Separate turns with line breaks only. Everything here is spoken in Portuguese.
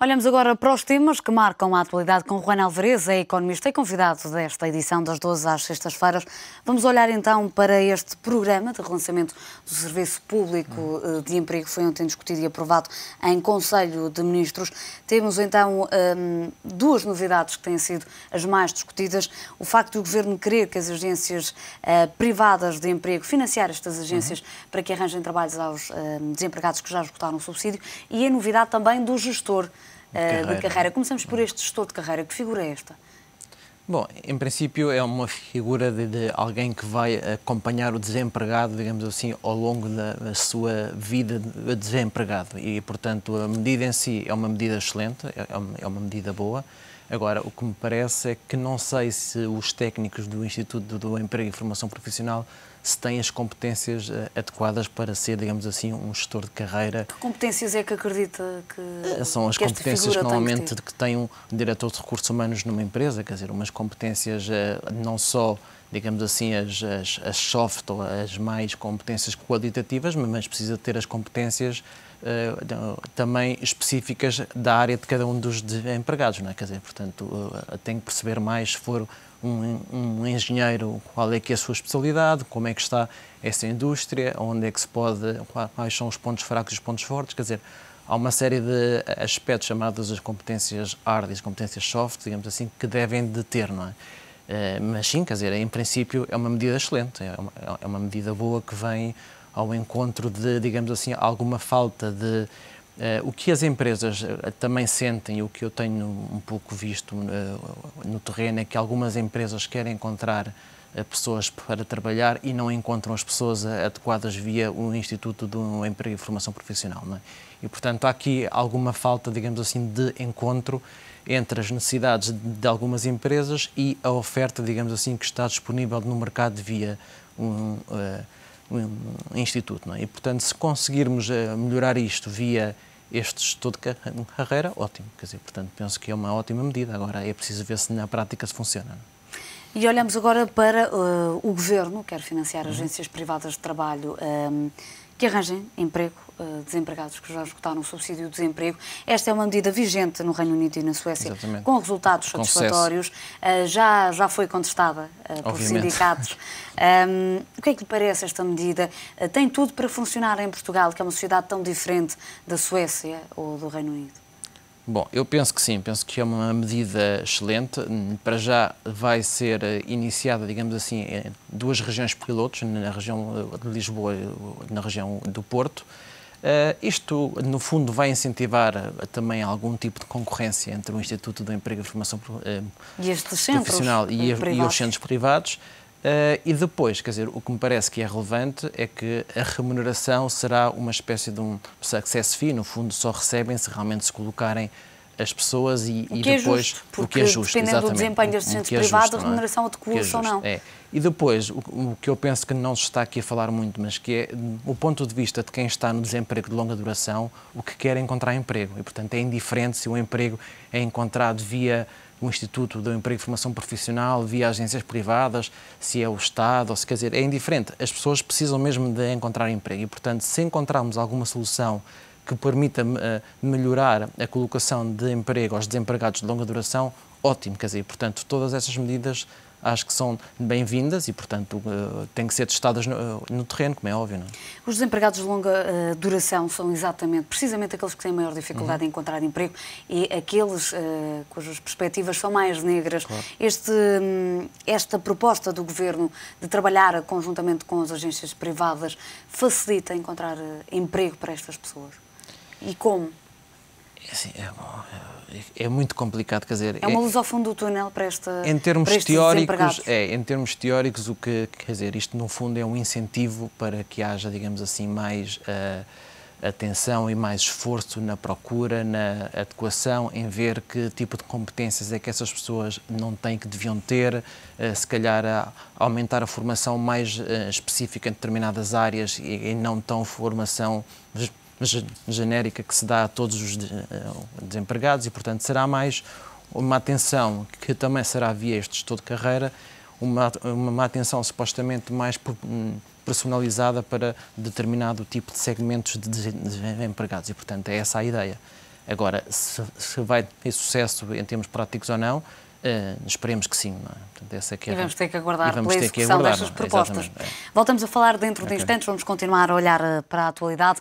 Olhamos agora para os temas que marcam a atualidade com Juan Alvarez, é economista e convidado desta edição das 12 às sextas-feiras. Vamos olhar então para este programa de relançamento do Serviço Público eh, de Emprego, que foi ontem discutido e aprovado em Conselho de Ministros. Temos então ehm, duas novidades que têm sido as mais discutidas. O facto do Governo querer que as agências eh, privadas de emprego financiar estas agências uhum. para que arranjem trabalhos aos ehm, desempregados que já esgotaram o subsídio e a novidade também do gestor eh, de, carreira. de carreira. Começamos por este gestor de carreira. Que figura é esta?
Bom, em princípio é uma figura de, de, alguém que vai acompanhar o desempregado, digamos assim, ao longo da, da, sua vida de desempregado. E, portanto, a medida em si é uma medida excelente, é, é uma, é uma medida boa. Agora, o que me parece é que não sei se os técnicos do Instituto do Emprego e Formação Profissional se tem as competências eh, adequadas para ser, digamos assim, um gestor de carreira. Que
competências é que acredita que.
Eh, são as que competências normalmente que, que tem um diretor de recursos humanos numa empresa, quer dizer, umas competências eh, não só digamos assim, as, as, as, soft ou as mais competências qualitativas, mas precisa ter as competências uh, também específicas da área de cada um dos empregados, não é? Quer dizer, portanto, uh, tem que perceber mais se for um, um engenheiro, qual é que é a sua especialidade, como é que está essa indústria, onde é que se pode, quais são os pontos fracos e os pontos fortes, quer dizer, há uma série de aspectos chamados as competências hard e as competências soft, digamos assim, que devem de ter, não é? Eh, mas sim, quer dizer, em princípio é uma medida excelente, é uma, é uma medida boa que vem ao encontro de, digamos assim, alguma falta de eh, o que as empresas eh, também sentem, o que eu tenho um pouco visto eh, no terreno, é que algumas empresas querem encontrar pessoas para trabalhar e não encontram as pessoas adequadas via o um Instituto de Emprego e Formação Profissional. É? E, portanto, há aqui alguma falta, digamos assim, de encontro entre as necessidades de algumas empresas e a oferta, digamos assim, que está disponível no mercado via um, uh, instituto. É? E, portanto, se conseguirmos eh, melhorar isto via este estudo de carreira, ótimo. Quer dizer, portanto, penso que é uma ótima medida. Agora é preciso ver se na prática se funciona. É?
E olhamos agora para uh, o governo, quer financiar uhum. agências privadas de trabalho um, ehm, que arranjem emprego, uh, desempregados que já esgotaram o subsídio de desemprego. Esta é uma medida vigente no Reino Unido e na Suécia, Exatamente. com resultados com satisfatórios. Uh, já, já foi contestada por sindicatos. Um, ehm, o que é que lhe parece esta medida? tem tudo para funcionar em Portugal, que é uma sociedade tão diferente da Suécia ou do Reino Unido?
Bom, eu penso que sim, penso que é uma medida excelente. Para já vai ser iniciada, digamos assim, em duas regiões pilotos, na região de Lisboa e na região do Porto. Uh, isto, no fundo, vai incentivar uh, também algum tipo de concorrência entre o Instituto do Emprego e Formação uh, e Profissional e, e, os centros privados, Uh, e depois, quer dizer, o que me parece que é relevante é que a remuneração será uma espécie de um success fee, no fundo só recebem se realmente se colocarem as pessoas e, e é depois é justo, o que é justo. Dependendo exatamente, do desempenho deste centro é privado, a é? remuneração adequa-se é ou não. É. E depois, o, que eu penso que não se está aqui a falar muito, mas que é o ponto de vista de quem está no desemprego de longa duração, o que quer é encontrar emprego. E, portanto, é indiferente se o emprego é encontrado via o Instituto do Emprego e Formação Profissional, via agências privadas, se é o Estado, ou se quer dizer, é indiferente. As pessoas precisam mesmo de encontrar emprego e, portanto, se encontrarmos alguma solução que permita eh, melhorar a colocação de emprego aos desempregados de longa duração, ótimo, quer dizer, portanto, todas essas medidas acho que são bem-vindas e, portanto, eh, têm que ser testadas eh, no, terreno, como é óbvio. Não é?
Os desempregados de longa duração são exatamente, precisamente aqueles que têm maior dificuldade uhum. em encontrar emprego e aqueles uh, cujas perspectivas são mais negras. Claro. Este, hum, esta proposta do Governo de trabalhar conjuntamente com as agências privadas facilita encontrar emprego para estas pessoas? E como? É
assim, é, é, é, muito complicado, quer dizer... É uma é- luz
ao fundo do túnel para esta em termos teóricos É,
em termos teóricos, o que quer dizer, isto no fundo é um incentivo para que haja, digamos assim, mais uh, atenção e mais esforço na procura, na adequação, em ver que tipo de competências é que essas pessoas não têm, que deviam ter, uh, se calhar a aumentar a formação mais uh, específica em determinadas áreas e, e não tão formação genérica que se dá a todos os eh, desempregados e, portanto, será mais uma atenção que também será via este estudo de carreira, uma, uma atenção supostamente mais hum, personalizada para determinado tipo de segmentos de desempregados e, portanto, é essa a ideia. Agora, se, se vai ter sucesso em termos práticos ou não, Uh, esperemos que sim. Não é? Portanto, essa é que é e vamos ter que aguardar pela execução aguardar, destas é? propostas. É?
Voltamos a falar dentro de instantes, vamos continuar a olhar eh, para a atualidade.